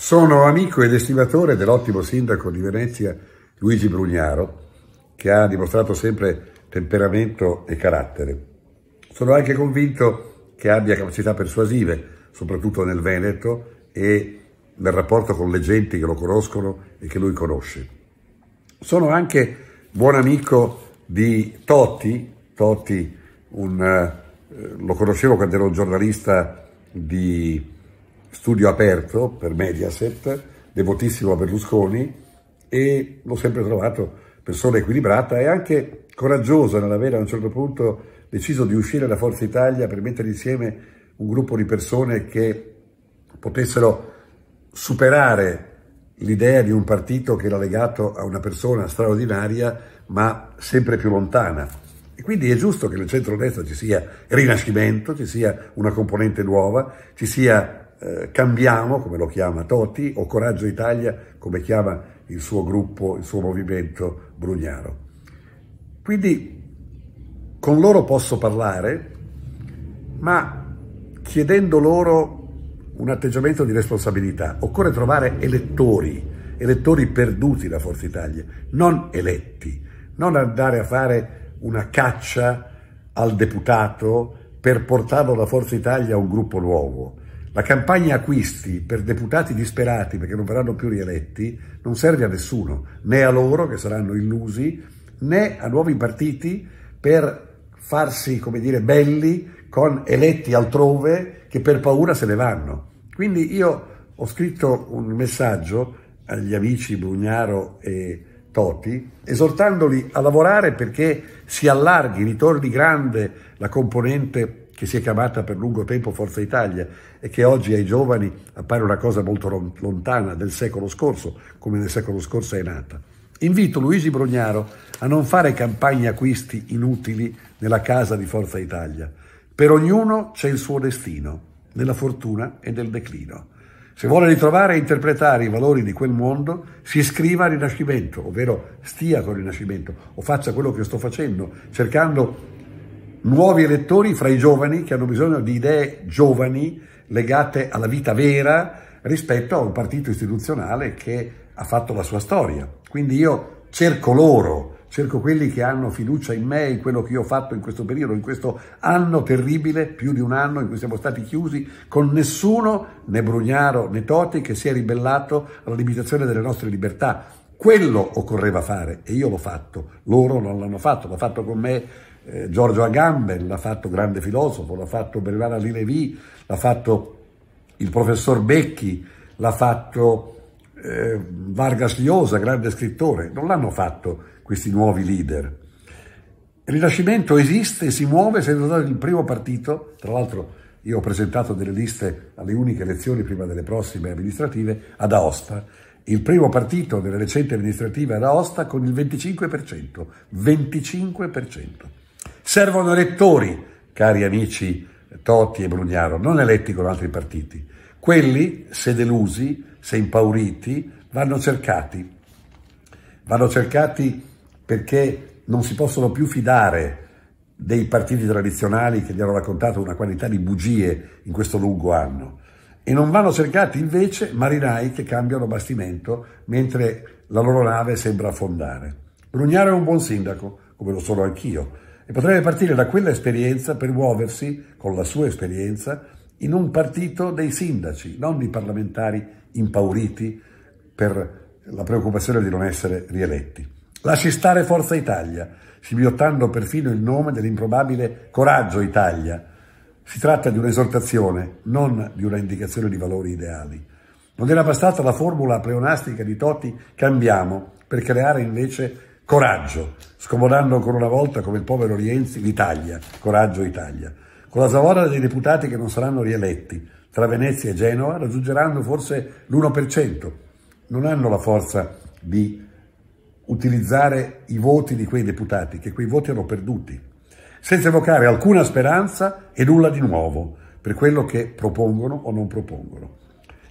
Sono amico ed estimatore dell'ottimo sindaco di Venezia Luigi Brugnaro, che ha dimostrato sempre temperamento e carattere. Sono anche convinto che abbia capacità persuasive, soprattutto nel Veneto e nel rapporto con le genti che lo conoscono e che lui conosce. Sono anche buon amico di Totti, Totti un, eh, lo conoscevo quando ero un giornalista di studio aperto per Mediaset, devotissimo a Berlusconi, e l'ho sempre trovato persona equilibrata e anche coraggiosa nell'avere a un certo punto deciso di uscire da Forza Italia per mettere insieme un gruppo di persone che potessero superare l'idea di un partito che era legato a una persona straordinaria ma sempre più lontana. E quindi è giusto che nel centro-destra ci sia rinascimento, ci sia una componente nuova, ci sia eh, cambiamo, come lo chiama Toti, o Coraggio Italia, come chiama il suo gruppo, il suo movimento Brugnaro. Quindi con loro posso parlare, ma chiedendo loro un atteggiamento di responsabilità. Occorre trovare elettori, elettori perduti da Forza Italia, non eletti, non andare a fare una caccia al deputato per portarlo da Forza Italia a un gruppo nuovo. La campagna acquisti per deputati disperati perché non verranno più rieletti non serve a nessuno, né a loro che saranno illusi, né a nuovi partiti per farsi, come dire, belli con eletti altrove che per paura se ne vanno. Quindi io ho scritto un messaggio agli amici Brugnaro e Toti, esortandoli a lavorare perché si allarghi, ritorni grande la componente che si è chiamata per lungo tempo Forza Italia e che oggi ai giovani appare una cosa molto lontana del secolo scorso, come nel secolo scorso è nata. Invito Luigi Brugnaro a non fare campagne acquisti inutili nella casa di Forza Italia. Per ognuno c'è il suo destino, nella fortuna e nel declino. Se vuole ritrovare e interpretare i valori di quel mondo, si iscriva al Rinascimento, ovvero stia col Rinascimento o faccia quello che sto facendo, cercando nuovi elettori fra i giovani che hanno bisogno di idee giovani legate alla vita vera rispetto a un partito istituzionale che ha fatto la sua storia. Quindi io cerco loro, cerco quelli che hanno fiducia in me, in quello che io ho fatto in questo periodo, in questo anno terribile, più di un anno in cui siamo stati chiusi con nessuno, né Brugnaro né Toti, che si è ribellato alla limitazione delle nostre libertà. Quello occorreva fare e io l'ho fatto, loro non l'hanno fatto, l'ha fatto con me eh, Giorgio Agamben, l'ha fatto grande filosofo, l'ha fatto Bernard Ali Levi, l'ha fatto il professor Becchi, l'ha fatto eh, Vargas Llosa, grande scrittore, non l'hanno fatto questi nuovi leader. Il Rinascimento esiste e si muove, se non il primo partito, tra l'altro io ho presentato delle liste alle uniche elezioni prima delle prossime amministrative ad Aosta, il primo partito delle recenti amministrative ad Aosta con il 25%, 25%. Servono elettori, cari amici Totti e Brugnaro, non eletti con altri partiti. Quelli, se delusi, se impauriti, vanno cercati. Vanno cercati perché non si possono più fidare dei partiti tradizionali che gli hanno raccontato una quantità di bugie in questo lungo anno. E non vanno cercati invece marinai che cambiano bastimento mentre la loro nave sembra affondare. Brugnaro è un buon sindaco, come lo sono anch'io, e potrebbe partire da quella esperienza per muoversi, con la sua esperienza, in un partito dei sindaci, non di parlamentari impauriti per la preoccupazione di non essere rieletti. Lasci stare Forza Italia, scimmiottando perfino il nome dell'improbabile Coraggio Italia. Si tratta di un'esortazione, non di una indicazione di valori ideali. Non era bastata la formula pleonastica di Totti, Cambiamo per creare invece Coraggio, scomodando ancora una volta come il povero Rienzi l'Italia, coraggio Italia. Con la zavorra dei deputati che non saranno rieletti, tra Venezia e Genova raggiungeranno forse l'1%. Non hanno la forza di utilizzare i voti di quei deputati, che quei voti hanno perduti, senza evocare alcuna speranza e nulla di nuovo per quello che propongono o non propongono.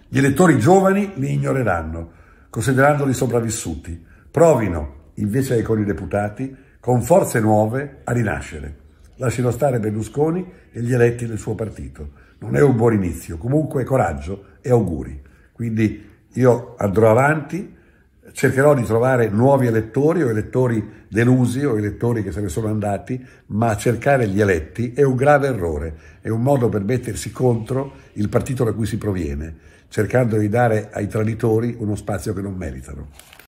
Gli elettori giovani li ignoreranno, considerandoli sopravvissuti. Provino invece con i deputati, con forze nuove a rinascere. Lascino stare Berlusconi e gli eletti del suo partito. Non è un buon inizio, comunque coraggio e auguri. Quindi io andrò avanti, cercherò di trovare nuovi elettori o elettori delusi o elettori che se ne sono andati, ma cercare gli eletti è un grave errore, è un modo per mettersi contro il partito da cui si proviene, cercando di dare ai traditori uno spazio che non meritano.